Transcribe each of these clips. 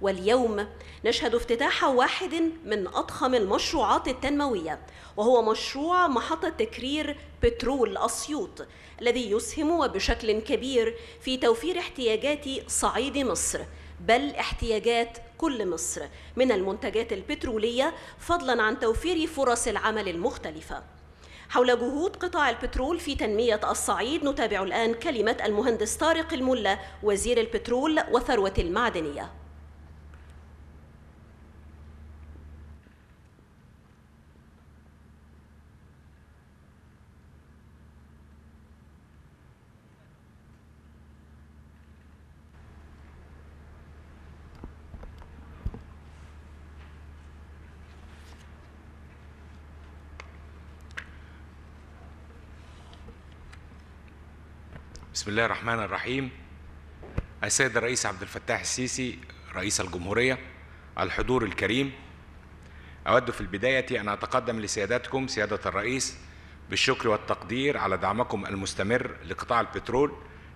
واليوم نشهد افتتاح واحد من أضخم المشروعات التنموية وهو مشروع محطة تكرير بترول أسيوط الذي يسهم بشكل كبير في توفير احتياجات صعيد مصر بل احتياجات كل مصر من المنتجات البترولية فضلا عن توفير فرص العمل المختلفة حول جهود قطاع البترول في تنمية الصعيد نتابع الآن كلمة المهندس طارق الملا وزير البترول وثروة المعدنية بسم الله الرحمن الرحيم السيد الرئيس عبد الفتاح السيسي رئيس الجمهورية الحضور الكريم أود في البداية أن أتقدم لسيادتكم سيادة الرئيس بالشكر والتقدير على دعمكم المستمر لقطاع البترول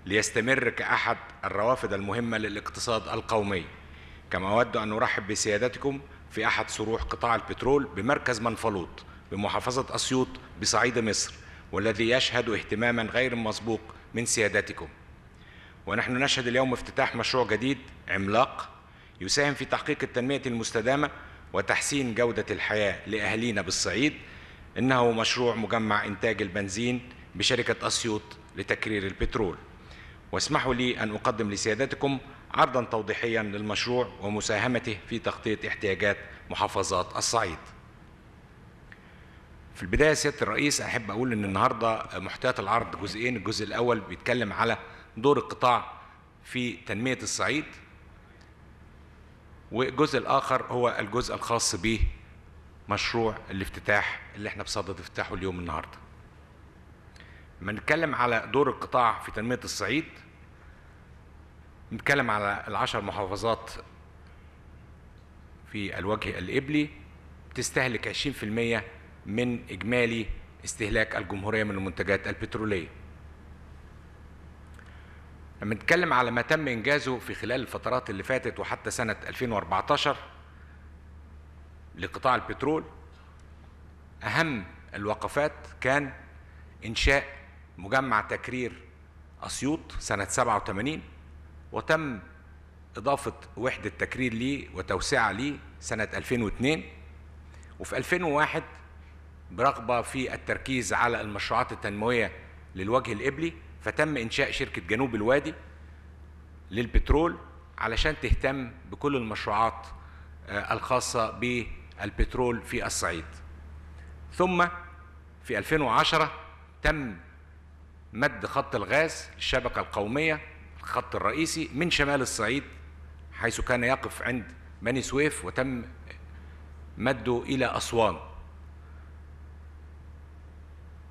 ليستمر كأحد الروافد المهمة للاقتصاد القومي كما أود أن أرحب بسيادتكم في أحد صروح قطاع البترول بمركز منفلوط بمحافظة أسيوط بصعيد مصر والذي يشهد اهتماما غير مسبوق من سيادتكم ونحن نشهد اليوم افتتاح مشروع جديد عملاق يساهم في تحقيق التنمية المستدامة وتحسين جودة الحياة لأهلينا بالصعيد إنه مشروع مجمع إنتاج البنزين بشركة أسيوط لتكرير البترول واسمحوا لي أن أقدم لسيادتكم عرضا توضيحيا للمشروع ومساهمته في تغطية احتياجات محافظات الصعيد في البداية سيادة الرئيس أحب أقول إن النهاردة محتويات العرض جزئين، الجزء الأول بيتكلم على دور القطاع في تنمية الصعيد والجزء الآخر هو الجزء الخاص مشروع الافتتاح اللي احنا بصدد افتتاحه اليوم النهاردة لما نتكلم على دور القطاع في تنمية الصعيد نتكلم على العشر محافظات في الوجه الإبلي بتستهلك 20% من إجمالي استهلاك الجمهورية من المنتجات البترولية لما نتكلم على ما تم إنجازه في خلال الفترات اللي فاتت وحتى سنة 2014 لقطاع البترول أهم الوقفات كان إنشاء مجمع تكرير أسيوط سنة 87 وتم إضافة وحدة تكرير ليه وتوسعة ليه سنة 2002 وفي 2001 برغبه في التركيز على المشروعات التنمويه للوجه القبلي فتم انشاء شركه جنوب الوادي للبترول علشان تهتم بكل المشروعات آه، الخاصه بالبترول في الصعيد. ثم في 2010 تم مد خط الغاز الشبكه القوميه الخط الرئيسي من شمال الصعيد حيث كان يقف عند بني سويف وتم مده الى اسوان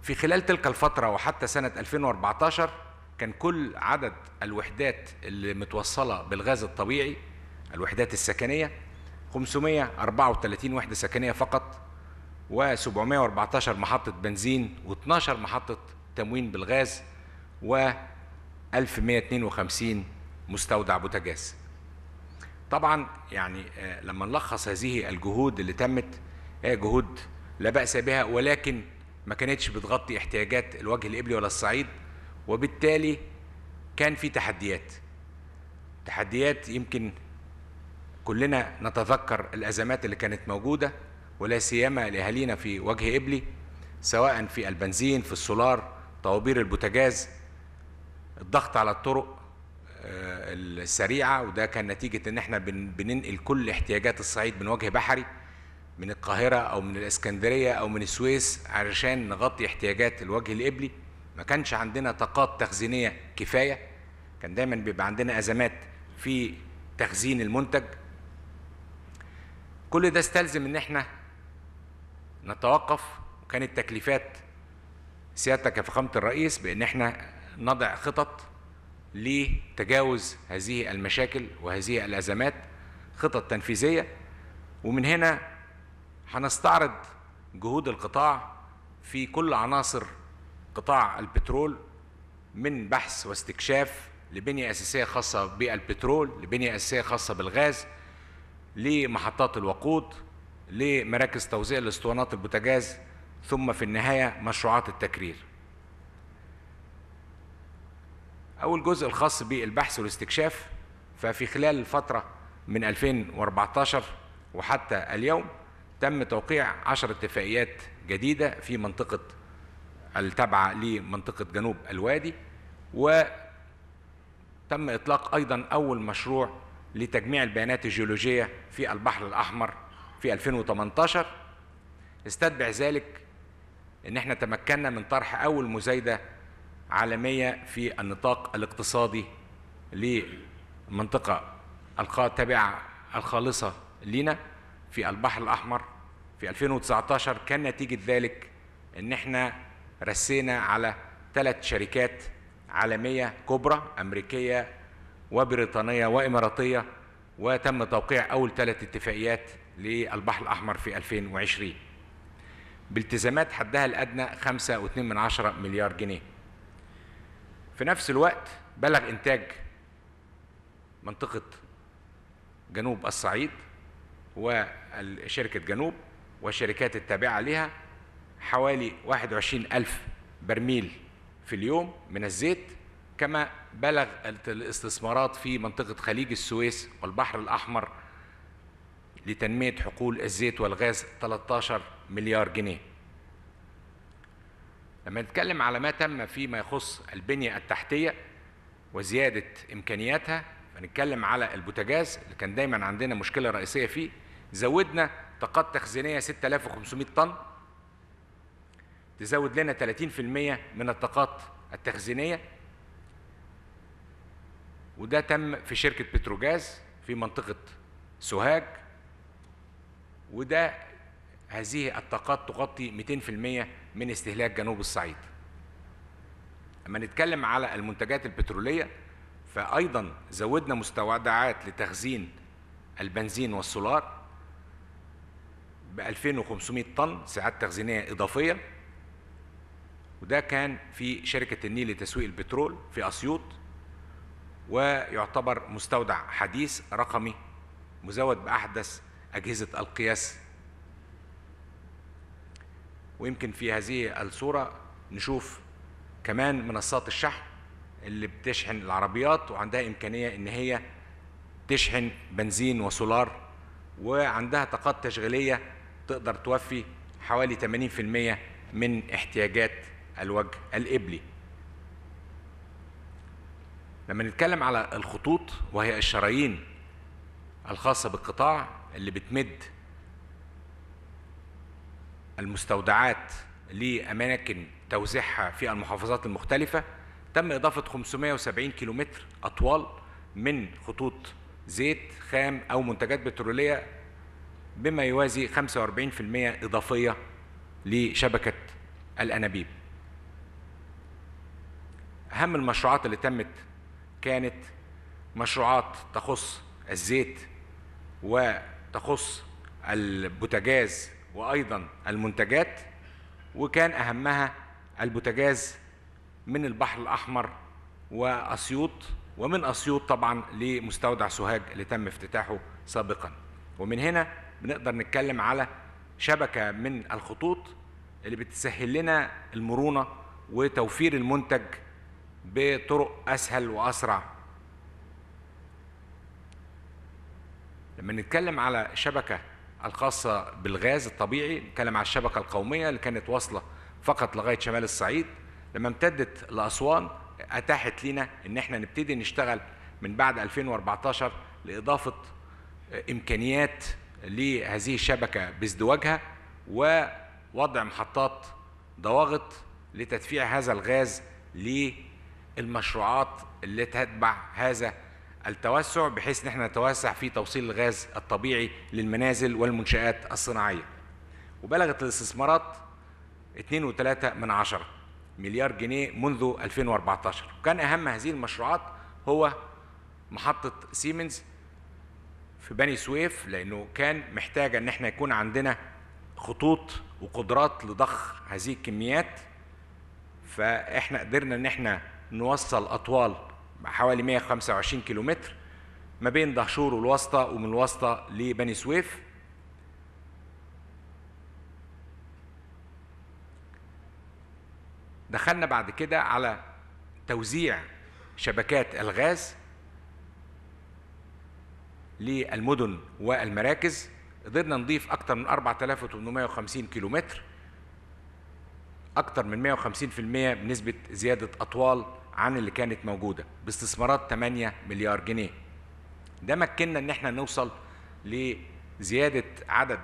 في خلال تلك الفترة وحتى سنة 2014 كان كل عدد الوحدات اللي متوصلة بالغاز الطبيعي الوحدات السكنية 534 وحدة سكنية فقط و714 محطة بنزين و12 محطة تموين بالغاز و 1152 مستودع بوتاجاز طبعا يعني آه، لما نلخص هذه الجهود اللي تمت هي جهود لا بأس بها ولكن ما كانتش بتغطي احتياجات الوجه الابلي ولا الصعيد وبالتالي كان في تحديات تحديات يمكن كلنا نتذكر الازمات اللي كانت موجوده ولا سيما لاهالينا في وجه ابلي سواء في البنزين في السولار طوابير البوتاجاز الضغط على الطرق آه، السريعه وده كان نتيجه ان احنا بننقل كل احتياجات الصعيد من وجه بحري من القاهرة أو من الإسكندرية أو من السويس علشان نغطي احتياجات الوجه الإبلي ما كانش عندنا طاقات تخزينية كفاية كان دايما بيبقى عندنا أزمات في تخزين المنتج كل ده استلزم ان احنا نتوقف وكانت تكليفات سيادتك يا فخامه الرئيس بان احنا نضع خطط لتجاوز هذه المشاكل وهذه الازمات خطط تنفيذيه ومن هنا هنستعرض جهود القطاع في كل عناصر قطاع البترول من بحث واستكشاف لبنية أساسية خاصة بالبترول لبنية أساسية خاصة بالغاز لمحطات الوقود لمراكز توزيع الاسطوانات البوتاجاز ثم في النهاية مشروعات التكرير أول جزء الخاص بالبحث والاستكشاف ففي خلال الفترة من 2014 وحتى اليوم تم توقيع 10 اتفاقيات جديده في منطقه التابعه لمنطقه جنوب الوادي وتم اطلاق ايضا اول مشروع لتجميع البيانات الجيولوجيه في البحر الاحمر في 2018 استتبع ذلك ان احنا تمكنا من طرح اول مزايده عالميه في النطاق الاقتصادي لمنطقه التابعه الخالصه لينا في البحر الأحمر في 2019 كان نتيجة ذلك إن إحنا رسينا على ثلاث شركات عالمية كبرى أمريكية وبريطانية وإماراتية وتم توقيع أول ثلاث اتفاقيات للبحر الأحمر في 2020 بالتزامات حدها الأدنى 5.2 مليار جنيه في نفس الوقت بلغ إنتاج منطقة جنوب الصعيد وشركة جنوب والشركات التابعة لها حوالي 21 ألف برميل في اليوم من الزيت كما بلغ الاستثمارات في منطقة خليج السويس والبحر الأحمر لتنمية حقول الزيت والغاز 13 مليار جنيه لما نتكلم على ما تم فيما يخص البنية التحتية وزيادة إمكانياتها فنتكلم على البوتاجاز اللي كان دايما عندنا مشكلة رئيسية فيه زودنا طاقات تخزينيه 6500 طن تزود لنا 30% من الطاقات التخزينيه وده تم في شركه بتروجاز في منطقه سوهاج وده هذه الطاقات تغطي 200% من استهلاك جنوب الصعيد اما نتكلم على المنتجات البتروليه فايضا زودنا مستودعات لتخزين البنزين والسولار ب 2500 طن سعات تخزينيه اضافيه وده كان في شركه النيل لتسويق البترول في اسيوط ويعتبر مستودع حديث رقمي مزود باحدث اجهزه القياس ويمكن في هذه الصوره نشوف كمان منصات الشحن اللي بتشحن العربيات وعندها امكانيه ان هي تشحن بنزين وسولار وعندها طاقات تشغيليه تقدر توفي حوالي 80% من احتياجات الوجه الإبلي لما نتكلم على الخطوط وهي الشرايين الخاصة بالقطاع اللي بتمد المستودعات لأماكن توزيعها في المحافظات المختلفة تم إضافة 570 كيلومتر أطوال من خطوط زيت خام أو منتجات بترولية بما يوازي 45% إضافية لشبكة الأنابيب أهم المشروعات اللي تمت كانت مشروعات تخص الزيت وتخص البوتاجاز وأيضا المنتجات وكان أهمها البوتاجاز من البحر الأحمر وأسيوط ومن أسيوط طبعا لمستودع سوهاج اللي تم افتتاحه سابقا ومن هنا بنقدر نتكلم على شبكه من الخطوط اللي بتسهل لنا المرونه وتوفير المنتج بطرق اسهل واسرع لما نتكلم على شبكة الخاصه بالغاز الطبيعي نتكلم على الشبكه القوميه اللي كانت واصله فقط لغايه شمال الصعيد لما امتدت لاسوان اتاحت لنا ان احنا نبتدي نشتغل من بعد 2014 لاضافه امكانيات لهذه الشبكة بازدواجها ووضع محطات ضواغط لتدفيع هذا الغاز للمشروعات اللي تتبع هذا التوسع بحيث ان احنا نتوسع في توصيل الغاز الطبيعي للمنازل والمنشآت الصناعية وبلغت الاستثمارات 2.3 من عشرة مليار جنيه منذ 2014 وكان أهم هذه المشروعات هو محطة سيمنز في بني سويف لانه كان محتاجه ان احنا يكون عندنا خطوط وقدرات لضخ هذه الكميات فاحنا قدرنا ان احنا نوصل اطوال حوالي 125 كيلومتر ما بين دهشور والواسطه ومن الواسطه لبني سويف دخلنا بعد كده على توزيع شبكات الغاز للمدن والمراكز قدرنا نضيف أكثر من 4850 كيلومتر أكثر من 150% بنسبة زيادة أطوال عن اللي كانت موجودة باستثمارات 8 مليار جنيه ده مكننا إن احنا نوصل لزيادة عدد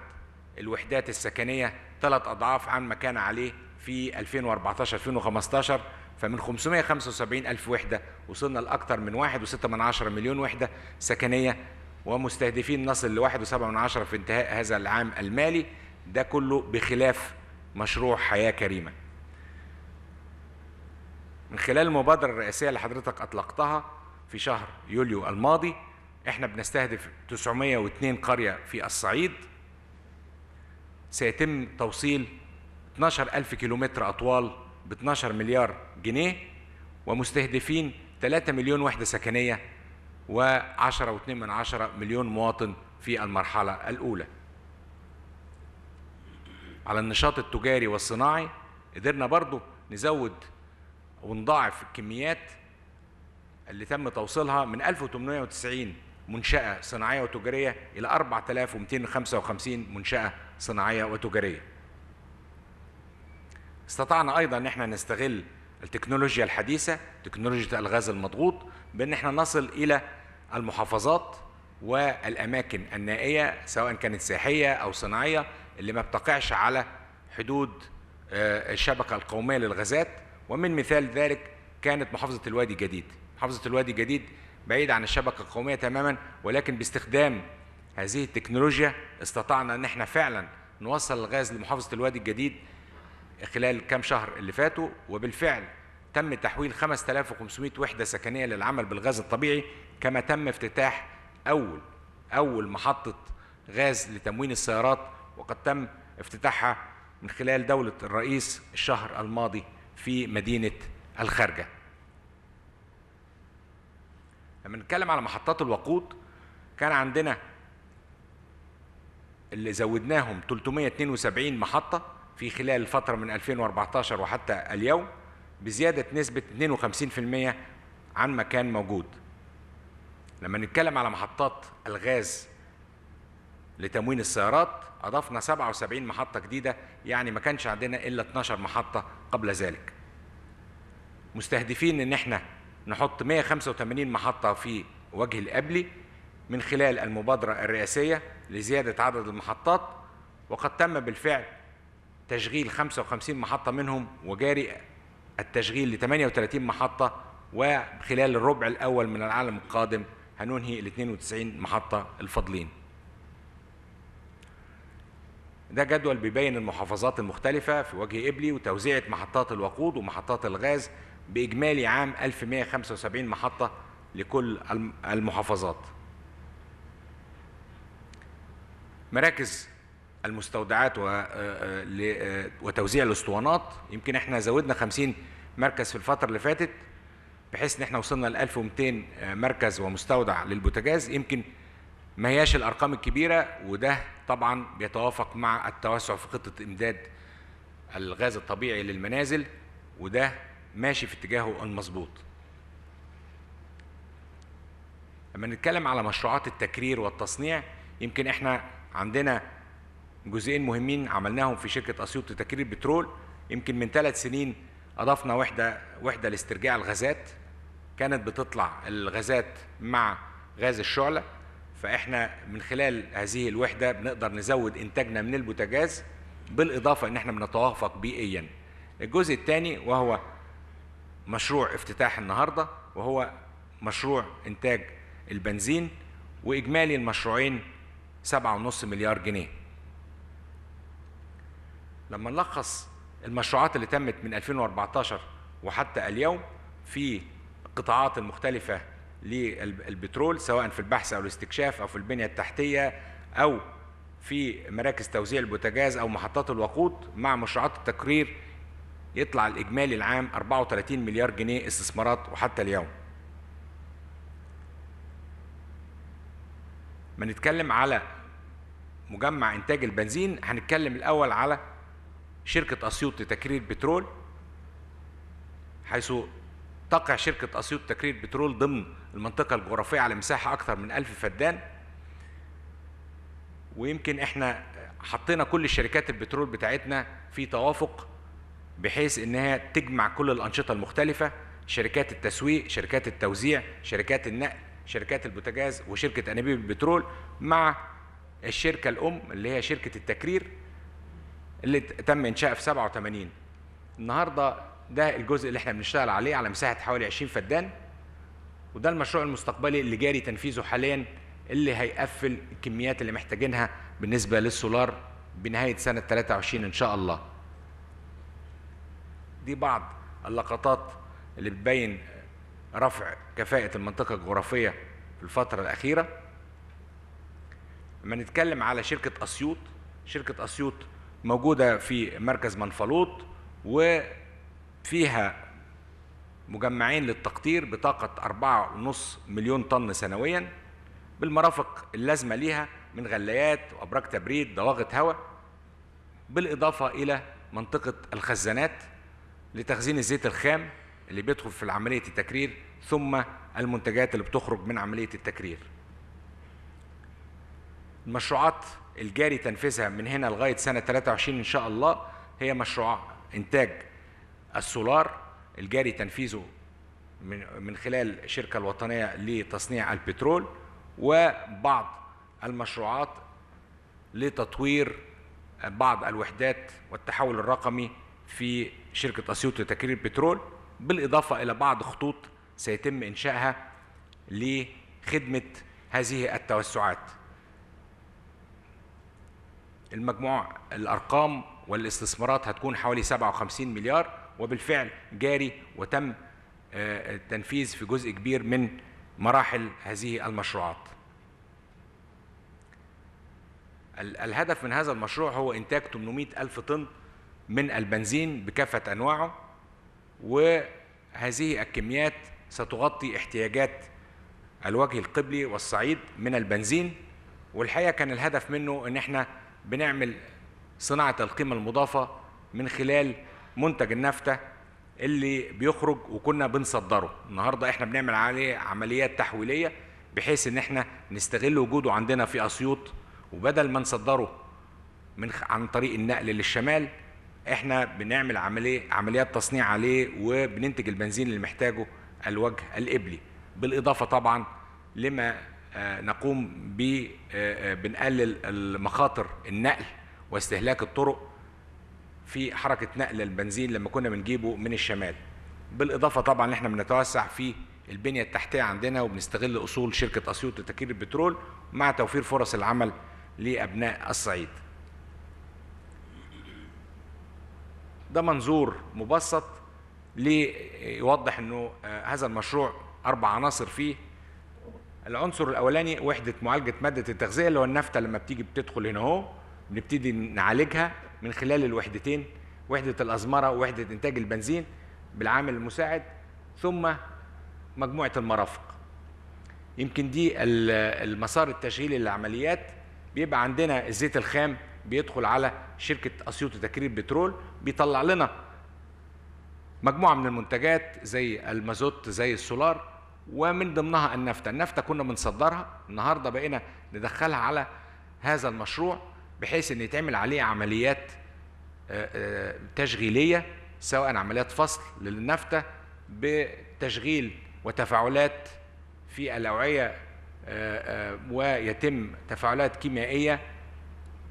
الوحدات السكنية ثلاث أضعاف عن ما كان عليه في 2014 2015 فمن 575 ألف وحدة وصلنا لأكثر من 1.6 مليون وحدة سكنية ومستهدفين نصل ل 1.7 من عشرة في انتهاء هذا العام المالي ده كله بخلاف مشروع حياة كريمة من خلال المبادرة الرئاسية اللي حضرتك أطلقتها في شهر يوليو الماضي احنا بنستهدف 902 قرية في الصعيد سيتم توصيل 12000 كيلومتر أطوال ب 12 مليار جنيه ومستهدفين 3 مليون وحدة سكنية و10.2 من عشرة مليون مواطن في المرحلة الأولى على النشاط التجاري والصناعي قدرنا برضو نزود ونضاعف الكميات اللي تم توصيلها من 1890 منشأة صناعية وتجارية إلى 4255 منشأة صناعية وتجارية استطعنا أيضا أن احنا نستغل التكنولوجيا الحديثة تكنولوجيا الغاز المضغوط بأن احنا نصل إلى المحافظات والأماكن النائية سواء كانت سياحية أو صناعية اللي ما بتقعش على حدود آه، الشبكة القومية للغازات ومن مثال ذلك كانت محافظة الوادي الجديد محافظة الوادي الجديد بعيد عن الشبكة القومية تماما ولكن باستخدام هذه التكنولوجيا استطعنا ان احنا فعلا نوصل الغاز لمحافظة الوادي الجديد خلال كام شهر اللي فاتوا وبالفعل تم تحويل 5500 وحدة سكنية للعمل بالغاز الطبيعي كما تم افتتاح أول أول محطة غاز لتموين السيارات وقد تم افتتاحها من خلال دولة الرئيس الشهر الماضي في مدينة الخارجة لما نتكلم على محطات الوقود كان عندنا اللي زودناهم 372 محطة في خلال الفترة من 2014 وحتى اليوم بزيادة نسبة 52% عن ما كان موجود لما نتكلم على محطات الغاز لتموين السيارات أضفنا 77 محطة جديدة يعني ما كانش عندنا إلا 12 محطة قبل ذلك مستهدفين إن احنا نحط 185 محطة في وجه القبلي من خلال المبادرة الرئاسية لزيادة عدد المحطات وقد تم بالفعل تشغيل 55 محطة منهم وجاري التشغيل ل 38 محطة وخلال الربع الأول من العالم القادم هننهي ال 92 محطة الفاضلين. ده جدول بيبين المحافظات المختلفة في وجه إبلي وتوزيعة محطات الوقود ومحطات الغاز بإجمالي عام 1175 محطة لكل المحافظات. مراكز المستودعات آه، آه، آه، وتوزيع الاسطوانات يمكن احنا زودنا 50 مركز في الفتره اللي فاتت بحيث ان احنا وصلنا ل 1200 مركز ومستودع للبوتاجاز يمكن ما هياش الارقام الكبيره وده طبعا بيتوافق مع التوسع في خطه امداد الغاز الطبيعي للمنازل وده ماشي في اتجاهه المظبوط لما نتكلم على مشروعات التكرير والتصنيع يمكن احنا عندنا جزئين مهمين عملناهم في شركه اسيوط لتكرير البترول يمكن من ثلاث سنين اضفنا وحده وحده لاسترجاع الغازات كانت بتطلع الغازات مع غاز الشعله فاحنا من خلال هذه الوحده بنقدر نزود انتاجنا من البوتاجاز بالاضافه ان احنا بنتوافق بيئيا الجزء الثاني وهو مشروع افتتاح النهارده وهو مشروع انتاج البنزين واجمالي المشروعين 7.5 مليار جنيه لما نلخص المشروعات اللي تمت من 2014 وحتى اليوم في القطاعات المختلفة للبترول سواء في البحث أو الاستكشاف أو في البنية التحتية أو في مراكز توزيع البوتاجاز أو محطات الوقود مع مشروعات التكرير يطلع الإجمالي العام 34 مليار جنيه استثمارات وحتى اليوم ما نتكلم على مجمع إنتاج البنزين هنتكلم الأول على شركة أسيوط لتكرير بترول حيث تقع شركة أسيوط تكرير بترول ضمن المنطقة الجغرافية على مساحة أكثر من ألف فدان ويمكن احنا حطينا كل شركات البترول بتاعتنا في توافق بحيث انها تجمع كل الانشطه المختلفه شركات التسويق شركات التوزيع شركات النقل شركات البوتاجاز وشركه انابيب البترول مع الشركه الام اللي هي شركه التكرير اللي تم انشاء في 87 النهارده ده الجزء اللي احنا بنشتغل عليه على مساحه حوالي 20 فدان وده المشروع المستقبلي اللي جاري تنفيذه حاليا اللي هيقفل الكميات اللي محتاجينها بالنسبه للسولار بنهايه سنه 23 ان شاء الله دي بعض اللقطات اللي بتبين رفع كفاءة المنطقة الجغرافية في الفترة الأخيرة لما نتكلم على شركة أسيوط شركة أسيوط موجودة في مركز منفلوط وفيها مجمعين للتقطير بطاقة 4.5 مليون طن سنويا بالمرافق اللازمة ليها من غلايات وأبراج تبريد ضواغط هواء بالإضافة إلى منطقة الخزانات لتخزين الزيت الخام اللي بيدخل في عملية التكرير ثم المنتجات اللي بتخرج من عملية التكرير المشروعات الجاري تنفيذها من هنا لغايه سنه 23 ان شاء الله هي مشروع انتاج السولار الجاري تنفيذه من من خلال الشركه الوطنيه لتصنيع البترول وبعض المشروعات لتطوير بعض الوحدات والتحول الرقمي في شركه اسيوط لتكرير البترول بالاضافه الى بعض خطوط سيتم انشائها لخدمه هذه التوسعات المجموع الارقام والاستثمارات هتكون حوالي 57 مليار وبالفعل جاري وتم آه، التنفيذ في جزء كبير من مراحل هذه المشروعات. الهدف من هذا المشروع هو إنتاج 800 ألف طن من البنزين بكافة أنواعه وهذه الكميات ستغطي احتياجات الوجه القبلي والصعيد من البنزين والحقيقة كان الهدف منه أن احنا بنعمل صناعة القيمة المضافة من خلال منتج النفتة اللي بيخرج وكنا بنصدره النهاردة احنا بنعمل عليه عمليات تحويلية بحيث ان احنا نستغل وجوده عندنا في أسيوط وبدل ما نصدره من عن طريق النقل للشمال احنا بنعمل عملية عمليات تصنيع عليه وبننتج البنزين اللي محتاجه الوجه القبلي بالإضافة طبعا لما آه، نقوم ب آه، آه، بنقلل المخاطر النقل واستهلاك الطرق في حركه نقل البنزين لما كنا بنجيبه من الشمال بالاضافه طبعا ان احنا بنتوسع في البنيه التحتيه عندنا وبنستغل اصول شركه اسيوط لتكرير البترول مع توفير فرص العمل لابناء الصعيد ده منظور مبسط ليوضح انه هذا المشروع اربع عناصر فيه العنصر الاولاني وحده معالجه ماده التغذيه اللي هو النفته لما بتيجي بتدخل هنا اهو بنبتدي نعالجها من خلال الوحدتين وحده الازمره ووحده انتاج البنزين بالعامل المساعد ثم مجموعه المرافق يمكن دي المسار التشغيلي للعمليات بيبقى عندنا الزيت الخام بيدخل على شركه اسيوط تكرير بترول بيطلع لنا مجموعه من المنتجات زي المازوت زي السولار ومن ضمنها النفته، النفته كنا بنصدرها النهارده بقينا ندخلها على هذا المشروع بحيث ان يتعمل عليه عمليات آه، آه، تشغيليه سواء عمليات فصل للنفته بتشغيل وتفاعلات في الاوعيه آه، ويتم تفاعلات كيميائيه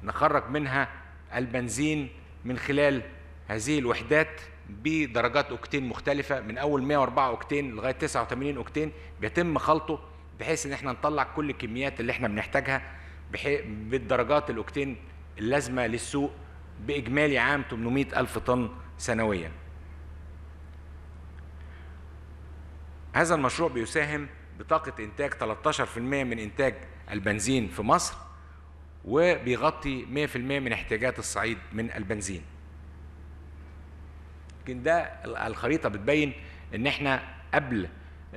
نخرج منها البنزين من خلال هذه الوحدات بدرجات اوكتين مختلفه من اول 104 اوكتين لغايه 89 اوكتين بيتم خلطه بحيث ان احنا نطلع كل الكميات اللي احنا بنحتاجها بالدرجات الاوكتين اللازمه للسوق باجمالي عام 800 الف طن سنويا هذا المشروع بيساهم بطاقه انتاج 13% من انتاج البنزين في مصر وبيغطي 100% من احتياجات الصعيد من البنزين لكن ده الخريطه بتبين ان احنا قبل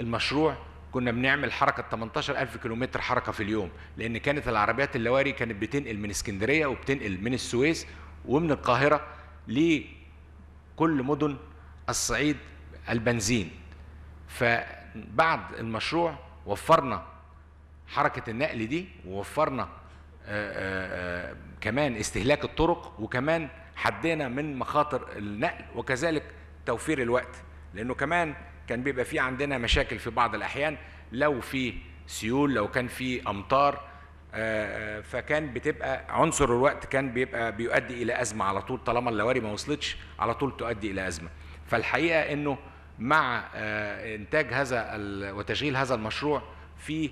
المشروع كنا بنعمل حركه 18000 كيلومتر حركه في اليوم لان كانت العربيات اللواري كانت بتنقل من اسكندريه وبتنقل من السويس ومن القاهره لكل مدن الصعيد البنزين فبعد المشروع وفرنا حركه النقل دي ووفرنا آآ آه، آآ آه، آه، كمان استهلاك الطرق وكمان حدينا من مخاطر النقل وكذلك توفير الوقت لانه كمان كان بيبقى في عندنا مشاكل في بعض الاحيان لو في سيول لو كان في امطار آه، آه، فكان بتبقى عنصر الوقت كان بيبقى بيؤدي الى ازمه على طول طالما اللواري ما وصلتش على طول تؤدي الى ازمه فالحقيقه انه مع آه، انتاج هذا وتشغيل هذا المشروع في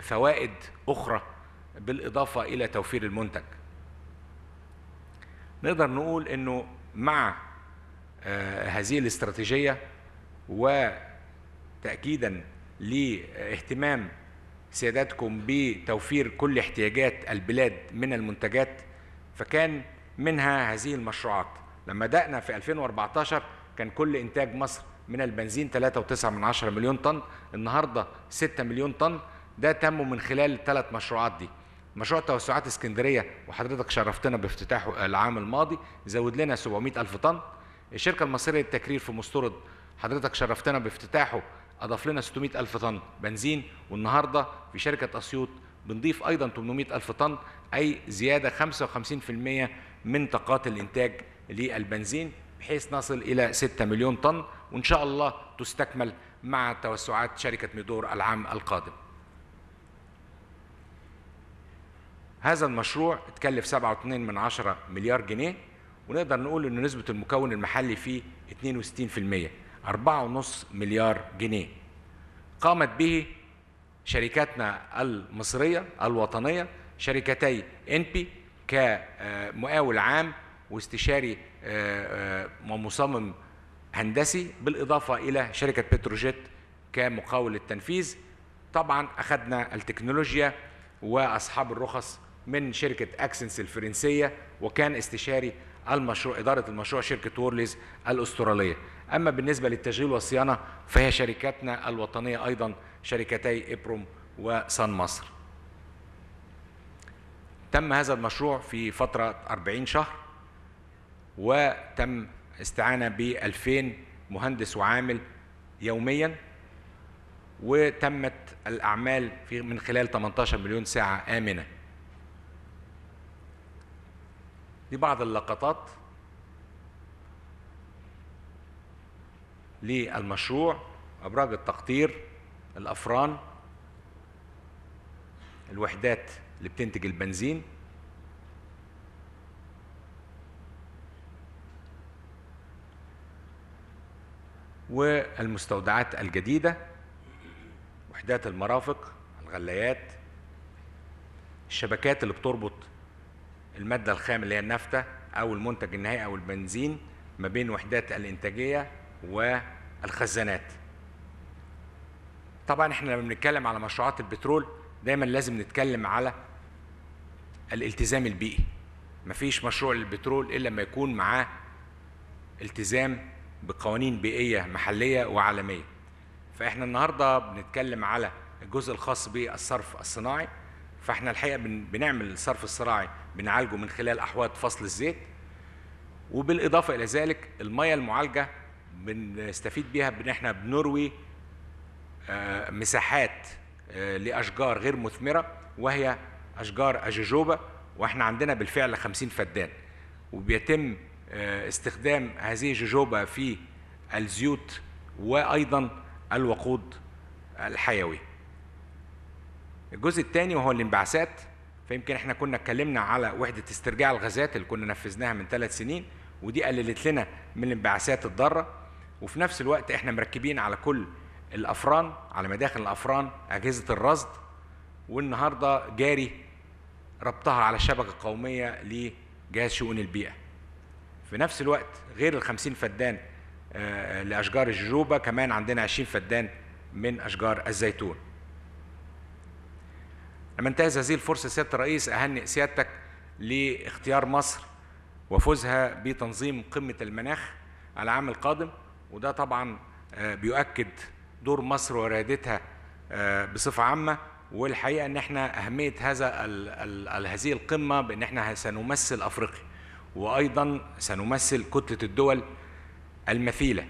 فوائد اخرى بالاضافه الى توفير المنتج نقدر نقول انه مع آه، هذه الاستراتيجيه وتاكيدا لاهتمام سيادتكم بتوفير كل احتياجات البلاد من المنتجات فكان منها هذه المشروعات لما بدأنا في 2014 كان كل إنتاج مصر من البنزين 3.9 مليون طن النهاردة 6 مليون طن ده تم من خلال الثلاث مشروعات دي مشروع توسعات اسكندريه وحضرتك شرفتنا بافتتاحه العام الماضي زود لنا 700 الف طن الشركه المصريه للتكرير في مستورد حضرتك شرفتنا بافتتاحه اضاف لنا 600 الف طن بنزين والنهارده في شركه اسيوط بنضيف ايضا 800 الف طن اي زياده 55% من طاقات الانتاج للبنزين بحيث نصل الى 6 مليون طن وان شاء الله تستكمل مع توسعات شركه ميدور العام القادم هذا المشروع اتكلف 7.2 من عشرة مليار جنيه ونقدر نقول ان نسبه المكون المحلي فيه 62% 4.5 مليار جنيه قامت به شركاتنا المصريه الوطنيه شركتي انبي كمقاول عام واستشاري آه، آه، ومصمم هندسي بالاضافه الى شركه بتروجيت كمقاول التنفيذ طبعا اخذنا التكنولوجيا واصحاب الرخص من شركة أكسنس الفرنسية وكان استشاري المشروع إدارة المشروع شركة وورليز الأسترالية أما بالنسبة للتشغيل والصيانة فهي شركاتنا الوطنية أيضا شركتي إبروم وسان مصر تم هذا المشروع في فترة 40 شهر وتم استعانة ب 2000 مهندس وعامل يوميا وتمت الأعمال في من خلال 18 مليون ساعة آمنة دي بعض اللقطات للمشروع أبراج التقطير الأفران الوحدات اللي بتنتج البنزين والمستودعات الجديدة وحدات المرافق الغلايات الشبكات اللي بتربط الماده الخام اللي هي النفطه او المنتج النهائي او البنزين ما بين وحدات الانتاجيه والخزانات طبعا احنا لما بنتكلم على مشروعات البترول دايما لازم نتكلم على الالتزام البيئي مفيش مشروع للبترول الا لما يكون معاه التزام بقوانين بيئيه محليه وعالميه فاحنا النهارده بنتكلم على الجزء الخاص بالصرف الصناعي فاحنا الحقيقه بنعمل الصرف الصناعي بنعالجه من خلال احواض فصل الزيت وبالاضافه الى ذلك الميه المعالجه بنستفيد بيها بان احنا بنروي آه، مساحات آه، لاشجار غير مثمره وهي اشجار اجوجوبا واحنا عندنا بالفعل 50 فدان وبيتم آه، استخدام هذه الجوجوبا في الزيوت وايضا الوقود الحيوي الجزء الثاني وهو الانبعاثات فيمكن احنا كنا اتكلمنا على وحده استرجاع الغازات اللي كنا نفذناها من ثلاث سنين ودي قللت لنا من الانبعاثات الضاره وفي نفس الوقت احنا مركبين على كل الافران على مداخل الافران اجهزه الرصد والنهارده جاري ربطها على شبكه قوميه لجهاز شؤون البيئه. في نفس الوقت غير ال 50 فدان آه، لاشجار الجروبة كمان عندنا 20 فدان من اشجار الزيتون. لما انتهز هذه الفرصة سيادة الرئيس أهنئ سيادتك لاختيار مصر وفوزها بتنظيم قمة المناخ على العام القادم وده طبعا آه، بيؤكد دور مصر وريادتها آه، بصفة عامة والحقيقة أن احنا أهمية هذا هذه القمة بأن احنا سنمثل أفريقيا وأيضا سنمثل كتلة الدول المثيلة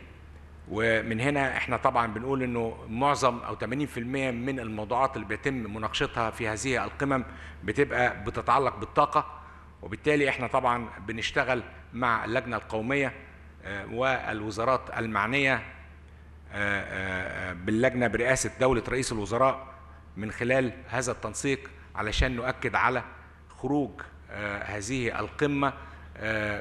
ومن هنا احنا طبعا بنقول انه معظم او 80% من الموضوعات اللي بيتم مناقشتها في هذه القمم بتبقى بتتعلق بالطاقه وبالتالي احنا طبعا بنشتغل مع اللجنه القوميه آه، والوزارات المعنيه آه، آه، باللجنه برئاسه دوله رئيس الوزراء من خلال هذا التنسيق علشان نؤكد على خروج هذه القمه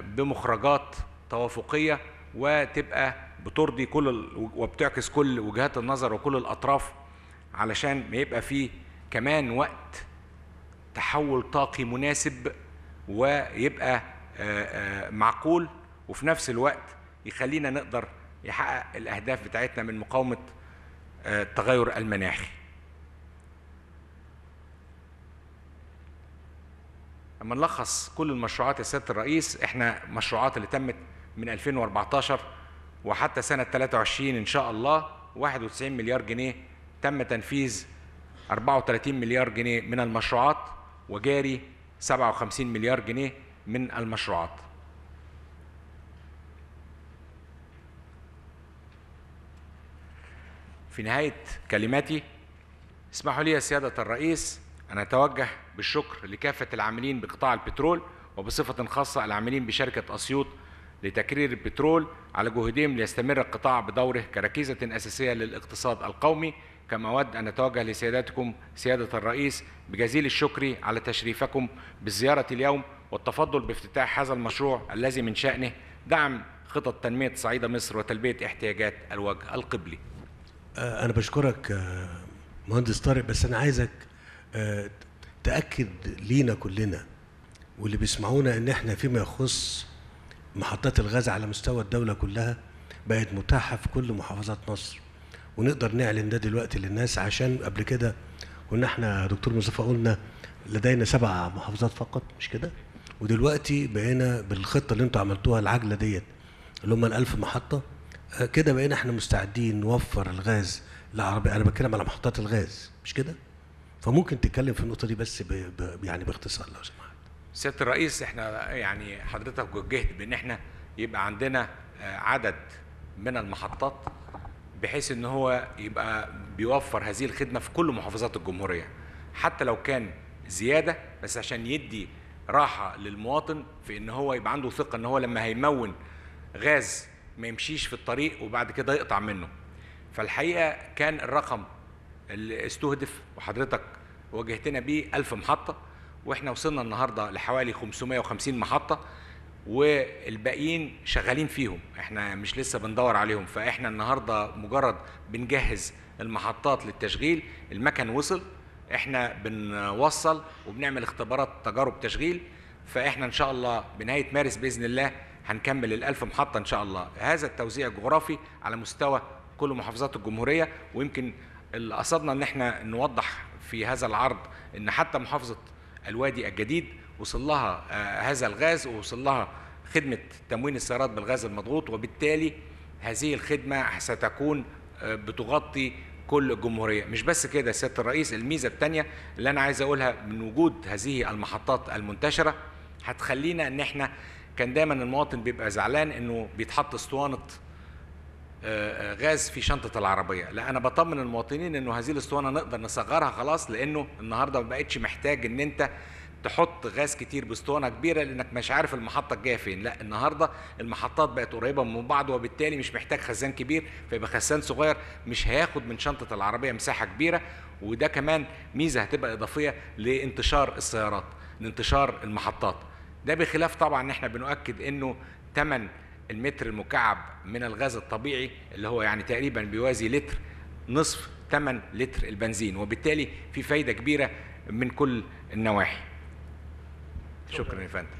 بمخرجات توافقيه وتبقى بترضي كل وبتعكس كل وجهات النظر وكل الاطراف علشان ما يبقى فيه كمان وقت تحول طاقي مناسب ويبقى آه، آه، معقول وفي نفس الوقت يخلينا نقدر يحقق الاهداف بتاعتنا من مقاومه التغير آه، المناخي لما نلخص كل المشروعات يا سياده الرئيس احنا مشروعات اللي تمت من 2014 وحتى سنة 23 إن شاء الله 91 مليار جنيه تم تنفيذ 34 مليار جنيه من المشروعات وجاري 57 مليار جنيه من المشروعات في نهاية كلماتي اسمحوا لي يا سيادة الرئيس أن أتوجه بالشكر لكافة العاملين بقطاع البترول وبصفة خاصة العاملين بشركة أسيوط لتكرير البترول على جهودهم ليستمر القطاع بدوره كركيزة أساسية للاقتصاد القومي كما أود أن أتوجه لسيادتكم سيادة الرئيس بجزيل الشكر على تشريفكم بالزيارة اليوم والتفضل بافتتاح هذا المشروع الذي من شأنه دعم خطط تنمية صعيد مصر وتلبية احتياجات الوجه القبلي آه، أنا بشكرك آه، مهندس طارق بس أنا عايزك آه، تأكد لينا كلنا واللي بيسمعونا إن إحنا فيما يخص محطات الغاز على مستوى الدولة كلها بقت متاحة في كل محافظات مصر ونقدر نعلن ده دلوقتي للناس عشان قبل كده كنا احنا دكتور مصطفى قلنا لدينا سبع محافظات فقط مش كده ودلوقتي بقينا بالخطة اللي انتوا عملتوها العجلة ديت اللي هم الألف محطة كده بقينا احنا مستعدين نوفر الغاز للعربية أنا بتكلم على محطات الغاز مش كده فممكن تتكلم في النقطة دي بس ب... ب... يعني باختصار لو سمحت سياده الرئيس احنا يعني حضرتك وجهت بان احنا يبقى عندنا آه، عدد من المحطات بحيث ان هو يبقى بيوفر هذه الخدمه في كل محافظات الجمهوريه حتى لو كان زياده بس عشان يدي راحه للمواطن في ان هو يبقى عنده ثقه ان هو لما هيمون غاز ما يمشيش في الطريق وبعد كده يقطع منه فالحقيقه كان الرقم اللي استهدف وحضرتك واجهتنا بيه 1000 محطه واحنا وصلنا النهارده لحوالي 550 محطه والباقيين شغالين فيهم احنا مش لسه بندور عليهم فاحنا النهارده مجرد بنجهز المحطات للتشغيل المكن وصل احنا بنوصل وبنعمل اختبارات تجارب تشغيل فاحنا ان شاء الله بنهايه مارس باذن الله هنكمل الألف محطة إن شاء الله هذا التوزيع الجغرافي على مستوى كل محافظات الجمهورية ويمكن اللي قصدنا إن احنا نوضح في هذا العرض إن حتى محافظة الوادي الجديد وصل لها آه، هذا الغاز ووصل لها خدمة تموين السيارات بالغاز المضغوط وبالتالي هذه الخدمة ستكون آه، بتغطي كل الجمهورية مش بس كده سيادة الرئيس الميزة الثانية اللي أنا عايز أقولها من وجود هذه المحطات المنتشرة هتخلينا ان احنا كان دايما المواطن بيبقى زعلان انه بيتحط اسطوانه غاز في شنطه العربيه لا انا بطمن المواطنين انه هذه الاسطوانه نقدر نصغرها خلاص لانه النهارده ما بقتش محتاج ان انت تحط غاز كتير باسطوانه كبيره لانك مش عارف المحطه الجايه فين لا النهارده المحطات بقت قريبه من بعض وبالتالي مش محتاج خزان كبير فيبقى خزان صغير مش هياخد من شنطه العربيه مساحه كبيره وده كمان ميزه هتبقى اضافيه لانتشار السيارات لانتشار المحطات ده بخلاف طبعا ان احنا بنؤكد انه ثمن المتر المكعب من الغاز الطبيعي اللي هو يعني تقريبا بيوازي لتر نصف ثمن لتر البنزين وبالتالي في فايده كبيره من كل النواحي شكرا يا فندم